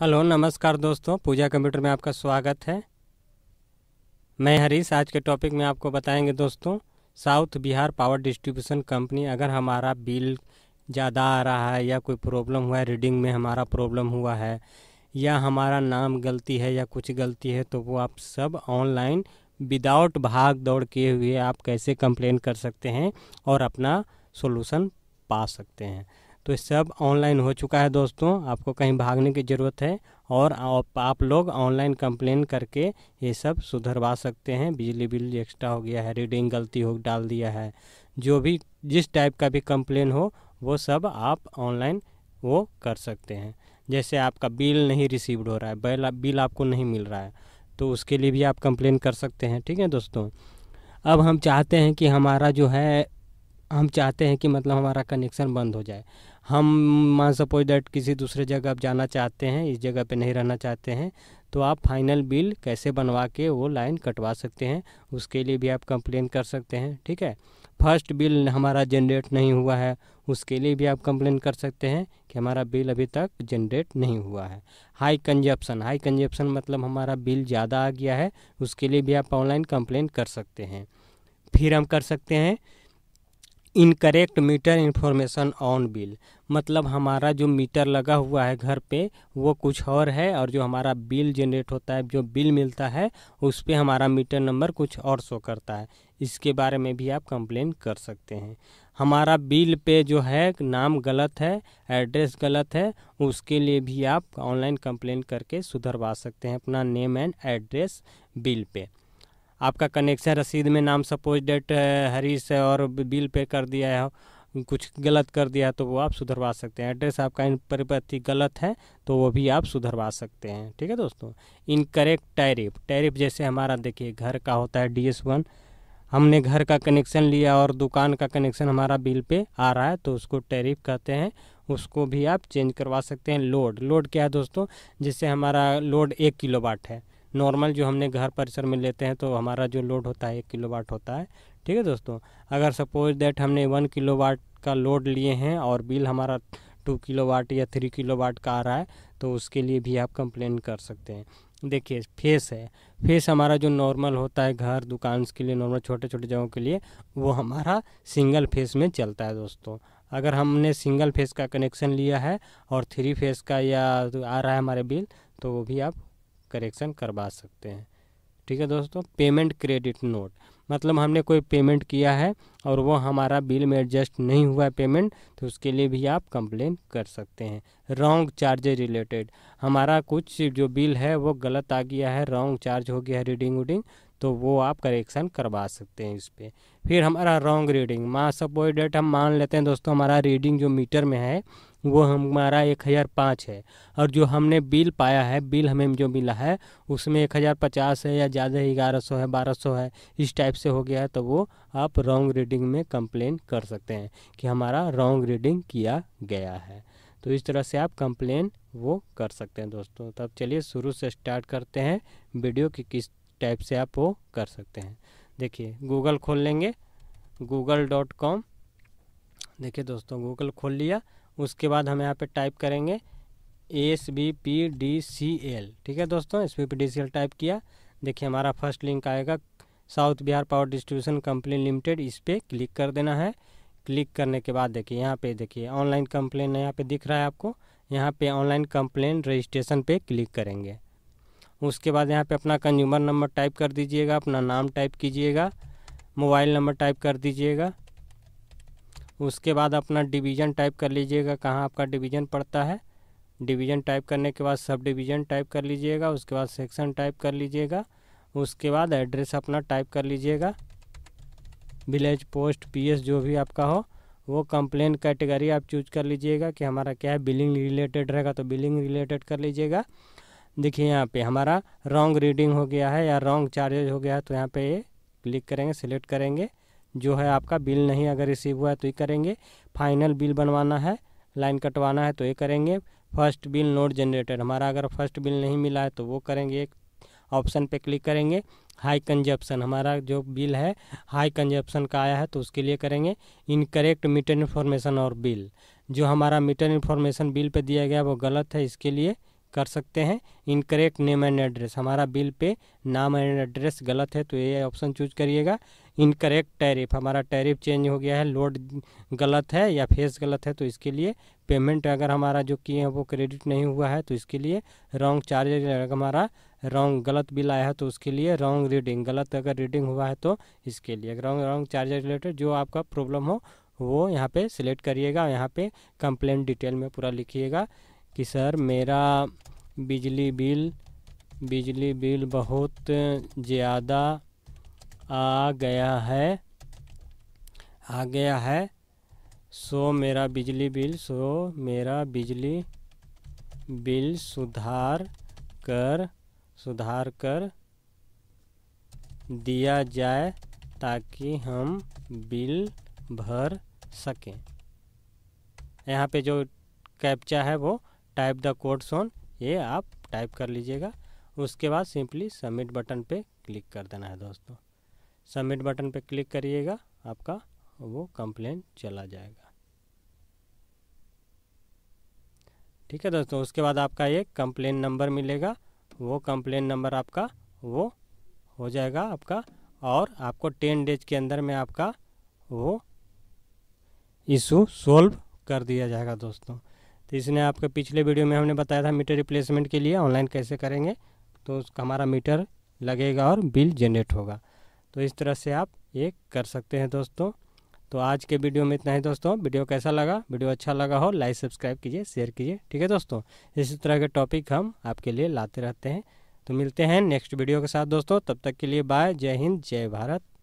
hello नमस्कार दोस्तों पूजा computer में आपका स्वागत है मैं हरीश आज के टॉपिक में आपको बताएंगे दोस्तों south Bihar power distribution company अगर हमारा बिल ज़्यादा आ रहा है या कोई प्रॉब्लम हुआ है रीडिंग में हमारा प्रॉब्लम हुआ है या हमारा नाम गलती है या कुछ गलती है तो वो आप सब ऑनलाइन विदाउट भाग दौड़ किए हुए आप कैसे कंप्लेन कर सकते हैं और अपना सोलूसन पा सकते हैं तो सब ऑनलाइन हो चुका है दोस्तों आपको कहीं भागने की ज़रूरत है और आप, आप लोग ऑनलाइन कंप्लेन करके ये सब सुधरवा सकते हैं बिजली बिल एक्स्ट्रा हो गया है रीडिंग गलती हो डाल दिया है जो भी जिस टाइप का भी कंप्लेन हो वो सब आप ऑनलाइन वो कर सकते हैं जैसे आपका बिल नहीं रिसीव्ड हो रहा है बिल बिल आपको नहीं मिल रहा है तो उसके लिए भी आप कंप्लेन कर सकते हैं ठीक है दोस्तों अब हम चाहते हैं कि हमारा जो है हम चाहते हैं कि मतलब हमारा कनेक्शन बंद हो जाए हम मान सपोज डैट किसी दूसरे जगह आप जाना चाहते हैं इस जगह पे नहीं रहना चाहते हैं तो आप फाइनल बिल कैसे बनवा के वो लाइन कटवा सकते हैं उसके लिए भी आप कंप्लेन कर सकते हैं ठीक है फर्स्ट बिल हमारा जनरेट नहीं हुआ है उसके लिए भी आप कंप्लेन कर सकते हैं कि हमारा बिल अभी तक जनरेट नहीं हुआ है हाई कंजप्शन हाई कंजप्शन मतलब हमारा बिल ज़्यादा आ गया है उसके लिए भी आप ऑनलाइन कंप्लेन कर सकते हैं फिर हम कर सकते हैं incorrect meter information on bill मतलब हमारा जो मीटर लगा हुआ है घर पे वो कुछ और है और जो हमारा बिल जनरेट होता है जो बिल मिलता है उस पर हमारा मीटर नंबर कुछ और शो करता है इसके बारे में भी आप कंप्लेन कर सकते हैं हमारा बिल पे जो है नाम गलत है एड्रेस गलत है उसके लिए भी आप ऑनलाइन कंप्लेन करके सुधरवा सकते हैं अपना name and address bill pay आपका कनेक्शन रसीद में नाम सपोज डेट हरीश और बिल पे कर दिया है कुछ गलत कर दिया तो वो आप सुधरवा सकते हैं एड्रेस आपका इन परिपत्ति गलत है तो वो भी आप सुधरवा सकते हैं ठीक है दोस्तों इनकरेक्ट टैरिफ टैरिफ जैसे हमारा देखिए घर का होता है डी एस वन हमने घर का कनेक्शन लिया और दुकान का कनेक्शन हमारा बिल पे आ रहा है तो उसको टैरिफ कहते हैं उसको भी आप चेंज करवा सकते हैं लोड लोड क्या है दोस्तों जैसे हमारा लोड एक किलो है नॉर्मल जो हमने घर परिसर में लेते हैं तो हमारा जो लोड होता है एक किलो वाट होता है ठीक है दोस्तों अगर सपोज दैट हमने वन किलो वाट का लोड लिए हैं और बिल हमारा टू किलो वाट या थ्री किलो वाट का आ रहा है तो उसके लिए भी आप कंप्लेन कर सकते हैं देखिए फेस है फेस हमारा जो नॉर्मल होता है घर दुकान के लिए नॉर्मल छोटे छोटे जगहों के लिए वो हमारा सिंगल फेस में चलता है दोस्तों अगर हमने सिंगल फेस का कनेक्शन लिया है और थ्री फेस का या आ रहा है हमारे बिल तो वो भी आप करेक्शन करवा सकते हैं ठीक है दोस्तों पेमेंट क्रेडिट नोट मतलब हमने कोई पेमेंट किया है और वो हमारा बिल में एडजस्ट नहीं हुआ है पेमेंट तो उसके लिए भी आप कंप्लेन कर सकते हैं रॉन्ग चार्जेज रिलेटेड हमारा कुछ जो बिल है वो गलत आ गया है रॉन्ग चार्ज हो गया है रीडिंग उडिंग तो वो आप करेक्शन करवा सकते हैं इस पर फिर हमारा रॉन्ग रीडिंग माँ सपोज डेट हम मान लेते हैं दोस्तों हमारा रीडिंग जो मीटर में है वो हमारा एक हज़ार पाँच है और जो हमने बिल पाया है बिल हमें जो मिला है उसमें एक हज़ार पचास है या ज़्यादा ही ग्यारह सौ है बारह सौ है इस टाइप से हो गया है तो वो आप रॉन्ग रीडिंग में कंप्लेन कर सकते हैं कि हमारा रॉन्ग रीडिंग किया गया है तो इस तरह से आप कंप्लेन वो कर सकते हैं दोस्तों तब तो चलिए शुरू से स्टार्ट करते हैं वीडियो की किस टाइप से आप वो कर सकते हैं देखिए गूगल खोल लेंगे गूगल डॉट कॉम देखिए दोस्तों गूगल खोल लिया उसके बाद हम यहाँ पे टाइप करेंगे S B P D C L ठीक है दोस्तों S B P D C L type किया देखिए हमारा फर्स्ट लिंक आएगा south Bihar power distribution company limited इस पर क्लिक कर देना है क्लिक करने के बाद देखिए यहाँ पे देखिए ऑनलाइन कंप्लेन यहाँ पे दिख रहा है आपको यहाँ पे ऑनलाइन कंप्लेन रजिस्ट्रेशन पे क्लिक करेंगे उसके बाद यहाँ पे अपना कंज्यूमर नंबर टाइप कर दीजिएगा अपना नाम टाइप कीजिएगा मोबाइल नंबर टाइप कर दीजिएगा उसके बाद अपना डिवीज़न टाइप कर लीजिएगा कहाँ आपका डिवीज़न पड़ता है डिवीज़न टाइप करने के बाद सब डिवीज़न टाइप कर लीजिएगा उसके बाद सेक्शन टाइप कर लीजिएगा उसके बाद एड्रेस अपना टाइप कर लीजिएगा विलेज पोस्ट पी जो भी आपका हो वो कंप्लेन कैटेगरी आप चूज कर लीजिएगा कि हमारा क्या है बिलिंग रिलेटेड रहेगा तो बिलिंग रिलेटेड कर लीजिएगा देखिए यहाँ पे हमारा रॉन्ग रीडिंग हो गया है या रॉन्ग चार्जेज हो गया है तो यहाँ पे क्लिक करेंगे सिलेक्ट करेंगे जो है आपका बिल नहीं अगर रिसीव हुआ है तो ये करेंगे फाइनल बिल बनवाना है लाइन कटवाना है तो ये करेंगे फर्स्ट बिल नोट जनरेटेड हमारा अगर फर्स्ट बिल नहीं मिला है तो वो करेंगे एक ऑप्शन पे क्लिक करेंगे हाई कंजप्शन हमारा जो बिल है हाई कंजप्शन का आया है तो उसके लिए करेंगे इनकरेक्ट मीटर इन्फॉर्मेशन और बिल जो हमारा मीटर इन्फॉर्मेशन बिल पे दिया गया वो गलत है इसके लिए कर सकते हैं इनकरेक्ट नेम एंड एड्रेस हमारा बिल पे नाम एंड एड्रेस गलत है तो ये ऑप्शन चूज करिएगा इनकरेक्ट टैरिफ हमारा टैरिफ चेंज हो गया है लोड गलत है या फेस गलत है तो इसके लिए पेमेंट अगर हमारा जो किए हैं वो क्रेडिट नहीं हुआ है तो इसके लिए रॉन्ग चार्ज हमारा रॉन्ग गलत बिल आया है तो उसके लिए रॉन्ग रीडिंग गलत अगर रीडिंग हुआ है तो इसके लिए रॉन्ग रॉन्ग चार्ज रिलेटेड जो आपका प्रॉब्लम हो वो यहाँ पे सिलेक्ट करिएगा यहाँ पे कंप्लेंट डिटेल में पूरा लिखिएगा कि सर मेरा बिजली बिल बिजली बिल बहुत ज़्यादा आ गया है आ गया है सो मेरा बिजली बिल सो मेरा बिजली बिल सुधार कर सुधार कर दिया जाए ताकि हम बिल भर सकें यहाँ पे जो कैप्चा है वो टाइप द कोड्स ऑन ये आप टाइप कर लीजिएगा उसके बाद सिंपली सबमिट बटन पे क्लिक कर देना है दोस्तों सबमिट बटन पे क्लिक करिएगा आपका वो कंप्लेन चला जाएगा ठीक है दोस्तों उसके बाद आपका एक कंप्लेन नंबर मिलेगा वो कंप्लेन नंबर आपका वो हो जाएगा आपका और आपको टेन डेज के अंदर में आपका वो इशू सॉल्व कर दिया जाएगा दोस्तों तो इसने आपके पिछले वीडियो में हमने बताया था मीटर रिप्लेसमेंट के लिए ऑनलाइन कैसे करेंगे तो हमारा मीटर लगेगा और बिल जनरेट होगा तो इस तरह से आप ये कर सकते हैं दोस्तों तो आज के वीडियो में इतना ही दोस्तों वीडियो कैसा लगा वीडियो अच्छा लगा हो लाइक सब्सक्राइब कीजिए शेयर कीजिए ठीक है दोस्तों इसी तरह के टॉपिक हम आपके लिए लाते रहते हैं तो मिलते हैं नेक्स्ट वीडियो के साथ दोस्तों तब तक के लिए बाय जय हिंद जय भारत